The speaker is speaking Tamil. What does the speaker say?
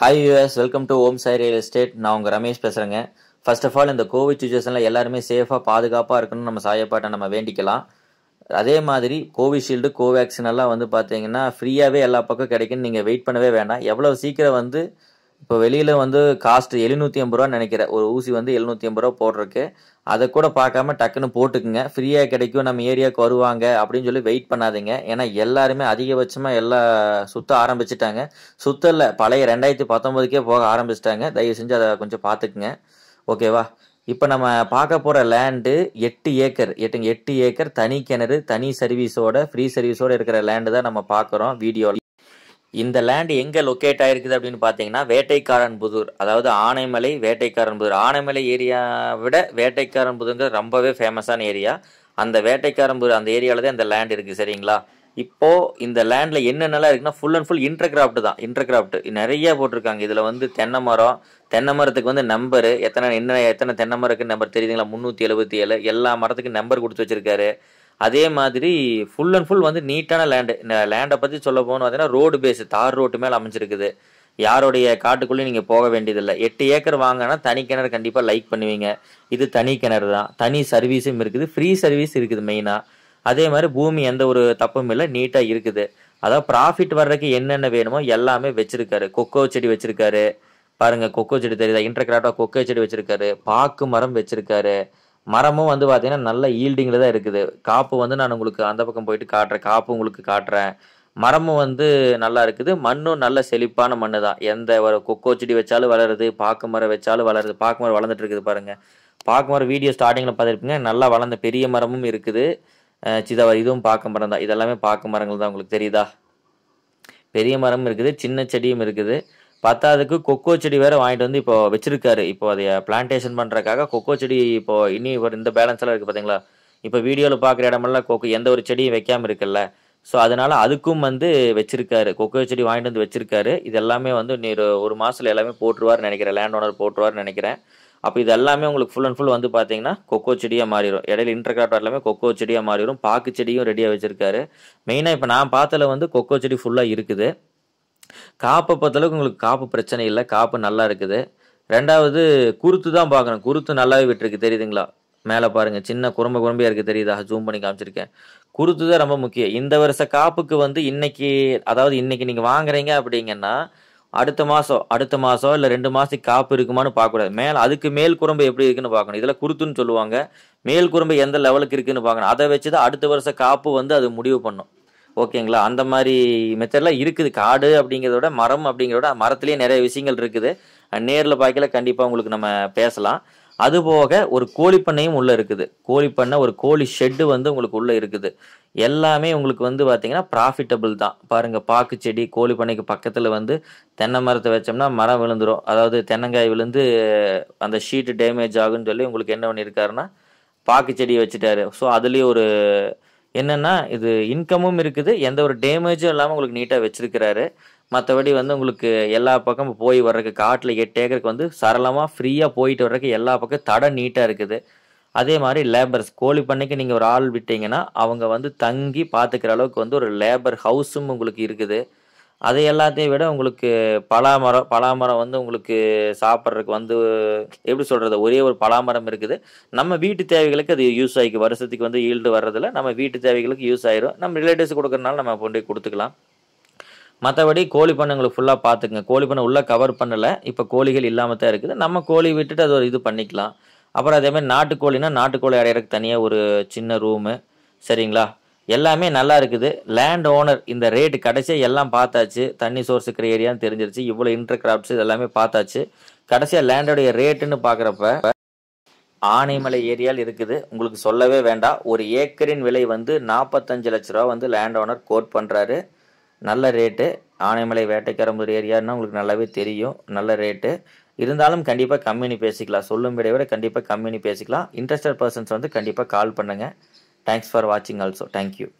Hi us welcome to Om Sai real estate நான் உங்கள் ரமேஷ் பேசுகிறேங்க ஃபர்ஸ்ட் ஆஃப் ஆல் இந்த கோவிட் சுச்சுவேஷனில் எல்லாருமே சேஃபாக பாதுகாப்பாக இருக்கணும்னு நம்ம சாயப்பாட்டை நம்ம வேண்டிக்கலாம் அதே மாதிரி கோவிஷீல்டு கோவேக்சின் எல்லாம் வந்து பார்த்தீங்கன்னா ஃப்ரீயாகவே எல்லா பக்கம் கிடைக்குன்னு நீங்கள் வெயிட் பண்ணவே வேண்டாம் எவ்வளோ சீக்கிரம் வந்து இப்போ வெளியில் வந்து காஸ்ட் எழுநூற்றி ஐம்பது ரூபா நினைக்கிறேன் ஒரு ஊசி வந்து எழுநூற்றி ஐம்பது ரூபா போடுறக்கு அதை கூட பார்க்காம டக்குன்னு போட்டுக்குங்க ஃப்ரீயாக கிடைக்கும் நம்ம ஏரியாவுக்கு வருவாங்க அப்படின்னு சொல்லி வெயிட் பண்ணாதீங்க ஏன்னா எல்லாருமே அதிகபட்சமாக எல்லாம் சுற்ற ஆரம்பிச்சிட்டாங்க சுத்தல்ல பழைய ரெண்டாயிரத்தி பத்தொம்போதுக்கே போக ஆரம்பிச்சிட்டாங்க தயவு செஞ்சு அதை கொஞ்சம் பார்த்துக்குங்க ஓகேவா இப்போ நம்ம பார்க்க போகிற லேண்டு எட்டு ஏக்கர் எட்டு எட்டு ஏக்கர் தனி கிணறு தனி சர்வீஸோட ஃப்ரீ சர்வீஸோட இருக்கிற லேண்டு தான் நம்ம பார்க்குறோம் வீடியோவில் இந்த லேண்ட் எங்கே லொக்கேட் ஆகிருக்குது அப்படின்னு பார்த்தீங்கன்னா வேட்டைக்காரன் புதூர் அதாவது ஆனைமலை வேட்டைக்காரன் புதூர் ஆனைமலை ஏரியா விட வேட்டைக்காரன் புதூருங்கிற ரொம்பவே ஃபேமஸான ஏரியா அந்த வேட்டைக்காரன் புதூர் அந்த ஏரியாவில் தான் இந்த லேண்ட் இருக்குது சரிங்களா இப்போது இந்த லேண்டில் என்னென்னலாம் இருக்குன்னா ஃபுல் அண்ட் ஃபுல் இன்டர்கிராஃப்ட் தான் இன்டர்கிராஃப்ட் நிறைய போட்டிருக்காங்க இதில் வந்து தென்னை மரம் தென்னை மரத்துக்கு வந்து நம்பரு எத்தனை என்ன எத்தனை தென்னை மரத்துக்கு நம்பர் தெரியுதுங்களா முந்நூற்றி எழுபத்தி ஏழு எல்லா மரத்துக்கும் நம்பர் கொடுத்து வச்சுருக்காரு அதே மாதிரி ஃபுல் அண்ட் ஃபுல் வந்து நீட்டான லேண்டு இந்த லேண்டை பற்றி சொல்ல போகணும் பார்த்தீங்கன்னா ரோடு பேஸு தார் ரோட்டு மேலே அமைஞ்சிருக்குது யாருடைய காட்டுக்குள்ளேயும் நீங்கள் போக வேண்டியதில்லை எட்டு ஏக்கர் வாங்கினா தனி கிணறு கண்டிப்பாக லைக் பண்ணுவீங்க இது தனி கிணறு தான் தனி சர்வீஸும் இருக்குது ஃப்ரீ சர்வீஸ் இருக்குது மெயினாக அதே மாதிரி பூமி எந்த ஒரு தப்பும் இல்லை நீட்டாக இருக்குது அதாவது ப்ராஃபிட் வர்றதுக்கு என்னென்ன வேணுமோ எல்லாமே வச்சுருக்காரு கொக்கோ செடி வச்சுருக்காரு பாருங்கள் கொக்கோ செடி தெரியுதா இன்டர்கிராட்டாக கொக்கோ செடி வச்சுருக்காரு பாக்கு மரம் வச்சுருக்காரு மரமும் வந்து பார்த்தீங்கன்னா நல்ல ஈல்டிங்கில் தான் இருக்குது காப்பு வந்து நான் உங்களுக்கு அந்த பக்கம் போயிட்டு காட்டுறேன் காப்பு உங்களுக்கு காட்டுறேன் மரமும் வந்து நல்லா இருக்குது மண்ணும் நல்ல செழிப்பான மண்ணு தான் எந்த ஒரு கொக்கோ செடி வச்சாலும் வளருது பாக்கு மரம் வச்சாலும் வளருது பாக்கு மரம் வளர்ந்துட்டு இருக்குது பாருங்கள் பாக்கு மரம் வீடியோ ஸ்டார்டிங்கில் பார்த்துருப்பீங்க நல்லா வளர்ந்த பெரிய மரமும் இருக்குது சிதா இதுவும் பாக்கு மரம் தான் இதெல்லாமே பாக்கு மரங்கள் தான் உங்களுக்கு தெரியுதா பெரிய மரமும் இருக்குது சின்ன செடியும் இருக்குது பத்தாவதுக்கு கொக்கோ செடி வேறு வாங்கிட்டு வந்து இப்போ வச்சிருக்காரு இப்போ அதை பிளான்டேஷன் பண்றதுக்காக கொக்கோ செடி இப்போ இனி ஒரு இந்த பேலன்ஸ் எல்லாம் இருக்குது பாத்தீங்களா இப்போ வீடியோவில் பார்க்குற இடமெல்லாம் கொக்கோ எந்த ஒரு செடியும் வைக்காமல் இருக்குல்ல ஸோ அதனால அதுக்கும் வந்து வச்சிருக்காரு கொக்கோ செடி வாங்கிட்டு வந்து வச்சிருக்காரு இது எல்லாமே வந்து நீர் ஒரு மாசத்துல எல்லாமே போட்டுருவாருன்னு நினைக்கிறேன் லேண்ட் ஓனர் போட்டுருவார்னு நினைக்கிறேன் அப்போ இது எல்லாமே உங்களுக்கு ஃபுல் அண்ட் ஃபுல் வந்து பார்த்தீங்கன்னா கொக்கோ செடியாக மாறிடும் இடையில இன்டர்கிராப்டர் எல்லாமே கொக்கோ செடியாக மாறிடும் பாக்கு செடியும் ரெடியாக வச்சுருக்காரு மெயினாக இப்போ நான் பார்த்ததில் வந்து கொக்கோ செடி ஃபுல்லாக இருக்குது காப்பை பொறுத்தளவுக்கு உங்களுக்கு காப்பு பிரச்சனை இல்லை காப்பு நல்லா இருக்குது ரெண்டாவது குருத்து தான் பார்க்கணும் குருத்து நல்லாவே விட்டுருக்கு தெரியுதுங்களா மேலே பாருங்கள் சின்ன குறும்ப குறும்பியாக இருக்குது தெரியுதா ஜூம் பண்ணி காமிச்சிருக்கேன் குருத்து தான் ரொம்ப முக்கியம் இந்த வருஷ காப்புக்கு வந்து இன்னைக்கு அதாவது இன்னைக்கு நீங்கள் வாங்குறீங்க அப்படிங்கன்னா அடுத்த மாதம் அடுத்த மாதம் இல்லை ரெண்டு மாதத்துக்கு காப்பு இருக்குமான்னு பார்க்கக்கூடாது மேலே அதுக்கு மேல் குறும்பு எப்படி இருக்குன்னு பார்க்கணும் இதில் குருத்துன்னு சொல்லுவாங்க மேல் குறும்பு எந்த லெவலுக்கு இருக்குன்னு பார்க்கணும் அதை வச்சு தான் அடுத்த வருஷம் காப்பு வந்து அது முடிவு பண்ணும் ஓகேங்களா அந்த மாதிரி மெத்தட்லாம் இருக்குது காடு அப்படிங்கிறதோட மரம் அப்படிங்கிறத மரத்துலேயே நிறைய விஷயங்கள் இருக்குது நேரில் பார்க்கல கண்டிப்பாக உங்களுக்கு நம்ம பேசலாம் அதுபோக ஒரு கோழிப்பண்ணையும் உள்ளே இருக்குது கோழிப்பண்ணை ஒரு கோழி ஷெட்டு வந்து உங்களுக்கு உள்ளே இருக்குது எல்லாமே உங்களுக்கு வந்து பார்த்திங்கன்னா ப்ராஃபிட்டபிள் தான் பாருங்கள் பாக்கு செடி கோழிப்பண்ணைக்கு பக்கத்தில் வந்து தென்னை மரத்தை வச்சோம்னா மரம் விழுந்துடும் அதாவது தென்னங்காய் விழுந்து அந்த ஷீட்டு டேமேஜ் ஆகுன்னு சொல்லி உங்களுக்கு என்ன பண்ணியிருக்காருன்னா பாக்கு செடியை வச்சுட்டாரு ஸோ அதுலேயும் ஒரு என்னென்னா இது இன்கமும் இருக்குது எந்த ஒரு டேமேஜும் இல்லாமல் உங்களுக்கு நீட்டாக வச்சுருக்கிறாரு மற்றபடி வந்து உங்களுக்கு எல்லா பக்கம் போய் வர்றதுக்கு காட்டில் எட்டு ஏக்கருக்கு வந்து சரளமாக ஃப்ரீயாக போயிட்டு வர்றதுக்கு எல்லா பக்கம் தடை நீட்டாக இருக்குது அதே மாதிரி லேபர்ஸ் கோழி பண்ணைக்கு நீங்கள் ஒரு ஆள் விட்டீங்கன்னா அவங்க வந்து தங்கி பார்த்துக்கிற அளவுக்கு வந்து ஒரு லேபர் ஹவுஸும் உங்களுக்கு இருக்குது அது எல்லாத்தையும் விட உங்களுக்கு பலாமரம் பலாமரம் வந்து உங்களுக்கு சாப்பிட்றதுக்கு வந்து எப்படி சொல்கிறது ஒரே ஒரு பலாமரம் இருக்குது நம்ம வீட்டு தேவைகளுக்கு அது யூஸ் ஆகிக்கும் வருஷத்துக்கு வந்து ஈல்டு வர்றதில் நம்ம வீட்டு தேவைகளுக்கு யூஸ் ஆயிரும் நம்ம ரிலேட்டிவ்ஸ் கொடுக்குறனால நம்ம கொண்டு கொடுத்துக்கலாம் மற்றபடி கோழி பண்ணைங்களை ஃபுல்லாக பார்த்துக்குங்க கோழி பண்ணை உள்ளே கவர் பண்ணலை இப்போ கோழிகள் இல்லாமல் தான் இருக்குது நம்ம கோழி விட்டுட்டு அது ஒரு இது பண்ணிக்கலாம் அப்புறம் அதேமாதிரி நாட்டுக்கோழினா நாட்டுக்கோழி அடையிறதுக்கு தனியாக ஒரு சின்ன ரூமு சரிங்களா எல்லாமே நல்லா இருக்குது லேண்ட் ஓனர் இந்த ரேட்டு கடைசியாக எல்லாம் பார்த்தாச்சு தண்ணி சோர்ஸ் இருக்கிற ஏரியான்னு தெரிஞ்சிருச்சு இவ்வளோ இன்டர் கிராப்ட்ஸ் எல்லாமே பார்த்தாச்சு கடைசியாக லேண்டோடைய ரேட்டுன்னு பார்க்குறப்ப ஆனைமலை ஏரியாவில் இருக்குது உங்களுக்கு சொல்லவே வேண்டாம் ஒரு ஏக்கரின் விலை வந்து நாற்பத்தஞ்சு லட்ச ரூபா வந்து லேண்ட் ஓனர் கோட் பண்ணுறாரு நல்ல ரேட்டு ஆனைமலை வேட்டைக்காரம்பூர் ஏரியான்னா உங்களுக்கு நல்லாவே தெரியும் நல்ல ரேட்டு இருந்தாலும் கண்டிப்பாக கம்மினி பேசிக்கலாம் சொல்லும் விட விட கண்டிப்பாக கம்மினி பேசிக்கலாம் இன்ட்ரெஸ்டட் பர்சன்ஸ் வந்து கண்டிப்பாக கால் பண்ணுங்கள் Thanks for watching also. Thank you.